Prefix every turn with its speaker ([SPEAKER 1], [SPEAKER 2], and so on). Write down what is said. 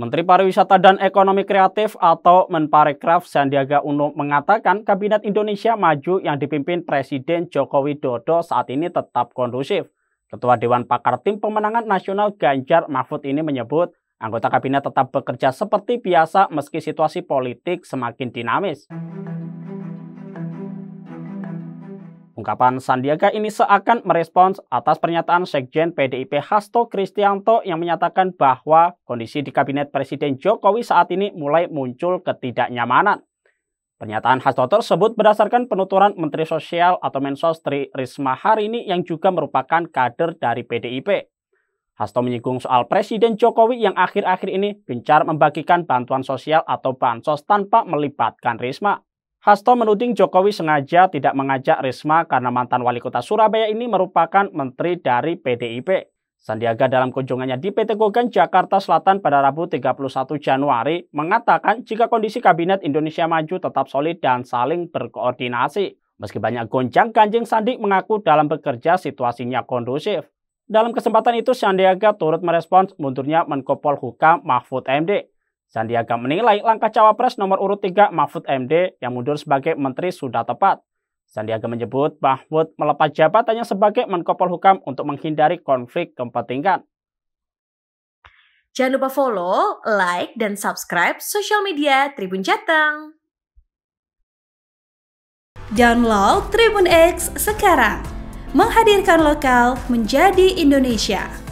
[SPEAKER 1] Menteri Pariwisata dan Ekonomi Kreatif atau Menparekraf Sandiaga Uno mengatakan Kabinet Indonesia Maju yang dipimpin Presiden Joko Widodo saat ini tetap kondusif. Ketua Dewan Pakar Tim Pemenangan Nasional Ganjar Mahfud ini menyebut anggota kabinet tetap bekerja seperti biasa meski situasi politik semakin dinamis. Ungkapan Sandiaga ini seakan merespons atas pernyataan Sekjen PDIP Hasto Kristianto yang menyatakan bahwa kondisi di Kabinet Presiden Jokowi saat ini mulai muncul ketidaknyamanan. Pernyataan Hasto tersebut berdasarkan penuturan Menteri Sosial atau Mensos Tri Risma hari ini yang juga merupakan kader dari PDIP. Hasto menyinggung soal Presiden Jokowi yang akhir-akhir ini gencar membagikan bantuan sosial atau bansos tanpa melibatkan Risma. Hasto menuding Jokowi sengaja tidak mengajak Risma karena mantan wali kota Surabaya ini merupakan menteri dari PDIP. Sandiaga dalam kunjungannya di PT Gogan Jakarta Selatan pada Rabu 31 Januari mengatakan jika kondisi Kabinet Indonesia Maju tetap solid dan saling berkoordinasi. Meski banyak goncang, Kanjeng Sandi mengaku dalam bekerja situasinya kondusif. Dalam kesempatan itu, Sandiaga turut merespons mundurnya Menko Polhukam Mahfud MD. Sandiaga menilai langkah cawapres nomor urut 3 Mahfud MD yang mundur sebagai menteri sudah tepat. Sandiaga menyebut Mahfud melepas jabatannya sebagai Menko Polhukam untuk menghindari konflik kepentingan.
[SPEAKER 2] Jangan lupa follow, like, dan subscribe sosial media Tribun Jateng. Download Tribun X sekarang. Menghadirkan lokal menjadi Indonesia.